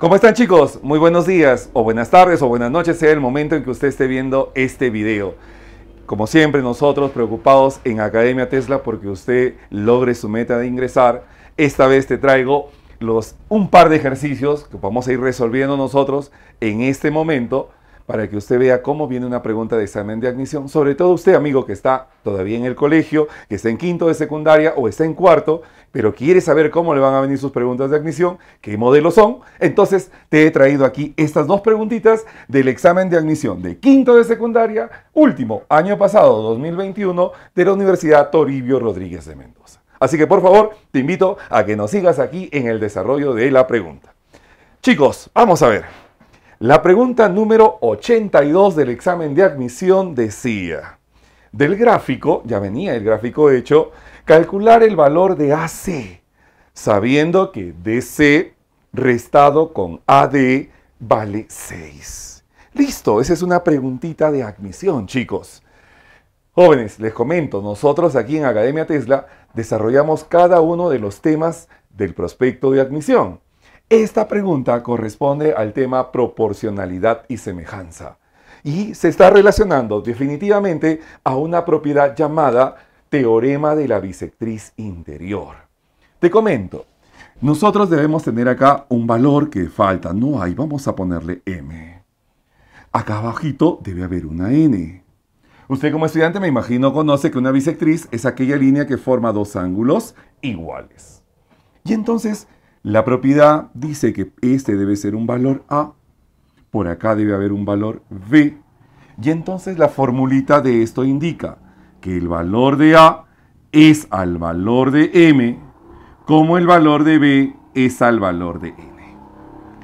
¿Cómo están chicos? Muy buenos días o buenas tardes o buenas noches, sea el momento en que usted esté viendo este video. Como siempre nosotros preocupados en Academia Tesla porque usted logre su meta de ingresar, esta vez te traigo los, un par de ejercicios que vamos a ir resolviendo nosotros en este momento para que usted vea cómo viene una pregunta de examen de admisión, sobre todo usted, amigo, que está todavía en el colegio, que está en quinto de secundaria o está en cuarto, pero quiere saber cómo le van a venir sus preguntas de admisión, qué modelos son. Entonces, te he traído aquí estas dos preguntitas del examen de admisión de quinto de secundaria, último, año pasado, 2021, de la Universidad Toribio Rodríguez de Mendoza. Así que, por favor, te invito a que nos sigas aquí en el desarrollo de la pregunta. Chicos, vamos a ver. La pregunta número 82 del examen de admisión decía, del gráfico, ya venía el gráfico hecho, calcular el valor de AC, sabiendo que DC restado con AD vale 6. Listo, esa es una preguntita de admisión, chicos. Jóvenes, les comento, nosotros aquí en Academia Tesla desarrollamos cada uno de los temas del prospecto de admisión. Esta pregunta corresponde al tema proporcionalidad y semejanza y se está relacionando definitivamente a una propiedad llamada teorema de la bisectriz interior. Te comento, nosotros debemos tener acá un valor que falta, no hay, vamos a ponerle m. Acá abajito debe haber una n. Usted como estudiante me imagino conoce que una bisectriz es aquella línea que forma dos ángulos iguales. Y entonces la propiedad dice que este debe ser un valor A, por acá debe haber un valor B, y entonces la formulita de esto indica que el valor de A es al valor de M, como el valor de B es al valor de N.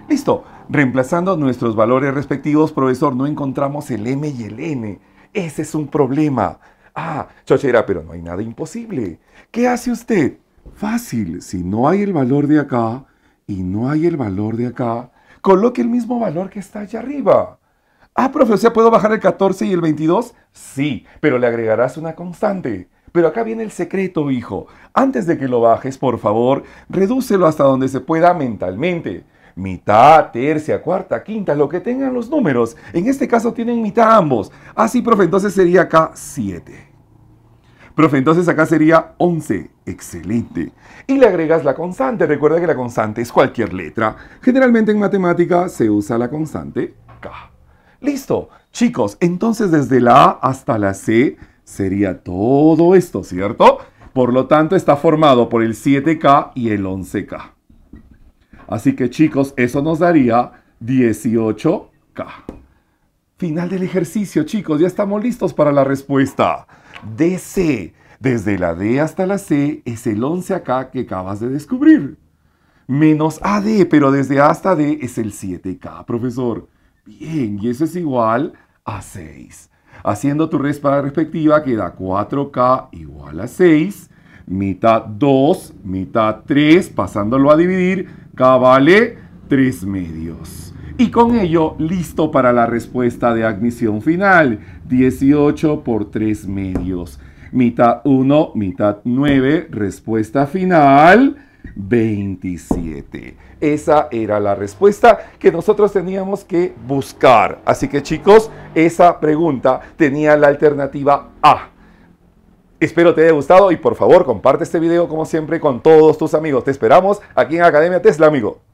Listo, reemplazando nuestros valores respectivos, profesor, no encontramos el M y el N. Ese es un problema. Ah, chochera, pero no hay nada imposible. ¿Qué hace usted? Fácil, si no hay el valor de acá y no hay el valor de acá, coloque el mismo valor que está allá arriba. Ah, profe, ¿o sea, ¿puedo bajar el 14 y el 22? Sí, pero le agregarás una constante. Pero acá viene el secreto, hijo. Antes de que lo bajes, por favor, redúcelo hasta donde se pueda mentalmente. Mitad, tercia, cuarta, quinta, lo que tengan los números. En este caso tienen mitad ambos. Así, ah, profe, entonces sería acá 7. Profe, entonces acá sería 11. Excelente. Y le agregas la constante. Recuerda que la constante es cualquier letra. Generalmente en matemática se usa la constante K. Listo. Chicos, entonces desde la A hasta la C sería todo esto, ¿cierto? Por lo tanto, está formado por el 7K y el 11K. Así que chicos, eso nos daría 18K. Final del ejercicio, chicos. Ya estamos listos para la respuesta. DC. Desde la D hasta la C es el 11K que acabas de descubrir. Menos AD, pero desde A hasta D es el 7K, profesor. Bien, y eso es igual a 6. Haciendo tu respa respectiva queda 4K igual a 6, mitad 2, mitad 3, pasándolo a dividir, K vale 3 medios. Y con ello, listo para la respuesta de admisión final. 18 por 3 medios. Mitad 1, mitad 9. Respuesta final. 27. Esa era la respuesta que nosotros teníamos que buscar. Así que chicos, esa pregunta tenía la alternativa A. Espero te haya gustado y por favor comparte este video como siempre con todos tus amigos. Te esperamos aquí en Academia Tesla, amigo.